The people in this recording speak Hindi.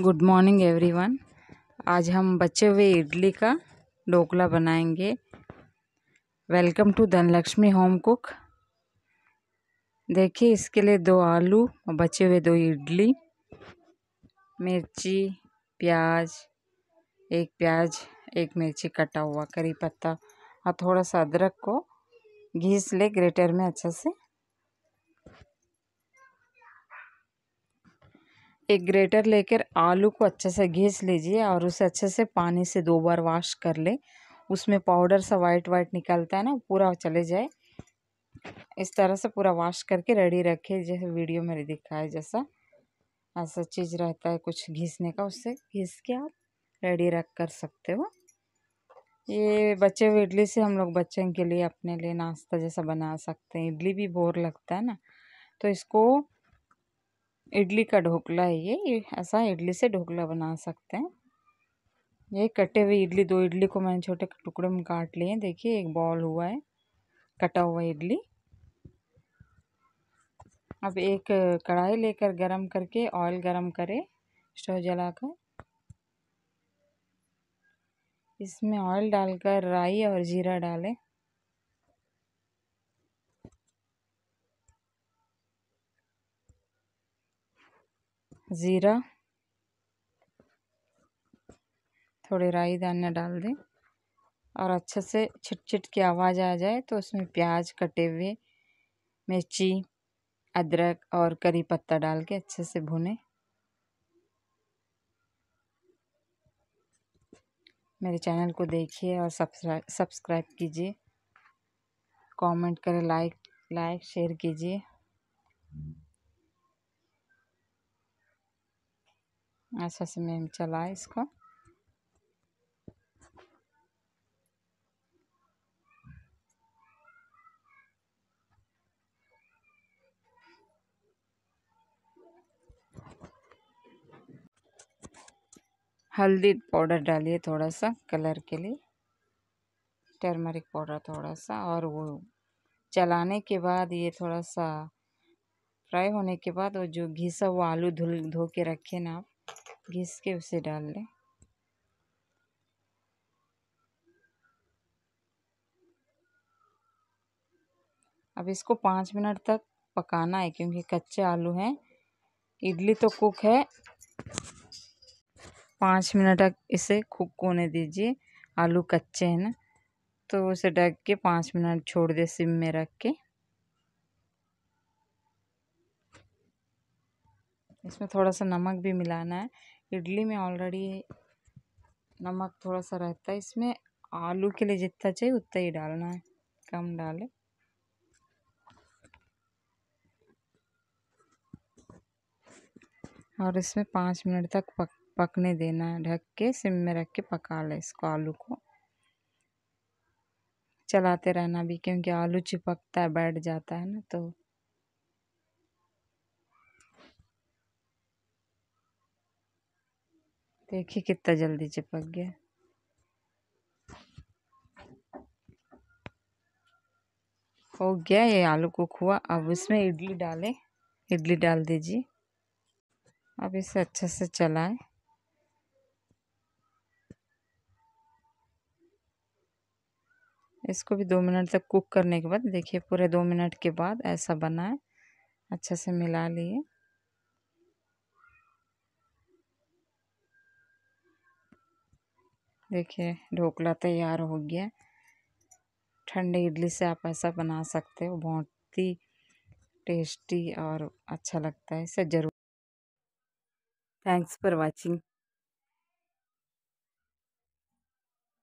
गुड मॉर्निंग एवरीवन आज हम बचे हुए इडली का ढोकला बनाएंगे welcome to Dhanalakshmi home cook देखिए इसके लिए दो आलू और बचे हुए दो इडली मिर्ची प्याज एक प्याज एक मिर्ची कटा हुआ करी पत्ता और थोड़ा सा अदरक को घीस ले ग्रेटर में अच्छे से एक ग्रेटर लेकर आलू को अच्छे से घिस लीजिए और उसे अच्छे से पानी से दो बार वॉश कर ले उसमें पाउडर सा वाइट वाइट निकलता है ना पूरा चले जाए इस तरह से पूरा वॉश करके रेडी रखे जैसे वीडियो में दिखाया जैसा ऐसा चीज़ रहता है कुछ घिसने का उससे घिस के आप रेडी रख कर सकते हो ये बच्चे हुए इडली से हम लोग बच्चों के लिए अपने लिए नाश्ता जैसा बना सकते हैं इडली भी बोर लगता है ना तो इसको इडली का ढोकला है ये ऐसा इडली से ढोकला बना सकते हैं ये कटे हुए इडली दो इडली को मैंने छोटे टुकड़े में काट लिए देखिए एक बॉल हुआ है कटा हुआ इडली अब एक कढ़ाई लेकर गरम करके ऑयल गरम करें स्टोव जलाकर इसमें ऑयल डालकर राई और जीरा डालें ज़ीरा थोड़े राई दाना डाल दें और अच्छे से छिट छिट की आवाज़ आ जाए तो उसमें प्याज कटे हुए मिर्ची अदरक और करी पत्ता डाल के अच्छे से भुने मेरे चैनल को देखिए और सब्सक्राइब सब्सक्राइब कीजिए कमेंट करें लाइक लाइक शेयर कीजिए अच्छा से मैम चला इसको हल्दी पाउडर डालिए थोड़ा सा कलर के लिए टर्मरिक पाउडर थोड़ा सा और वो चलाने के बाद ये थोड़ा सा फ्राई होने के बाद वो जो घिसा वो आलू धुल धो के रखे ना आप घिस के उसे डाल लें अब इसको पाँच मिनट तक पकाना है क्योंकि कच्चे आलू हैं इडली तो कुक है पाँच मिनट तक इसे कुक होने दीजिए आलू कच्चे हैं ना तो उसे ढक के पाँच मिनट छोड़ दे सिम में रख के इसमें थोड़ा सा नमक भी मिलाना है इडली में ऑलरेडी नमक थोड़ा सा रहता है इसमें आलू के लिए जितना चाहिए उतना ही डालना है कम डालें और इसमें पाँच मिनट तक पक पकने देना है ढक के सिम में रख के पका लें इसको आलू को चलाते रहना भी क्योंकि आलू चिपकता है बैठ जाता है ना तो देखिए कितना जल्दी चिपक गया हो गया ये आलू कुक हुआ अब इसमें इडली डालें इडली डाल दीजिए अब इसे अच्छे से चलाएं इसको भी दो मिनट तक कुक करने के बाद देखिए पूरे दो मिनट के बाद ऐसा बनाएं अच्छे से मिला लिए देखिए ढोकला तैयार हो गया ठंडे इडली से आप ऐसा बना सकते हो बहुत ही टेस्टी और अच्छा लगता है इसे ज़रूर थैंक्स फॉर वाचिंग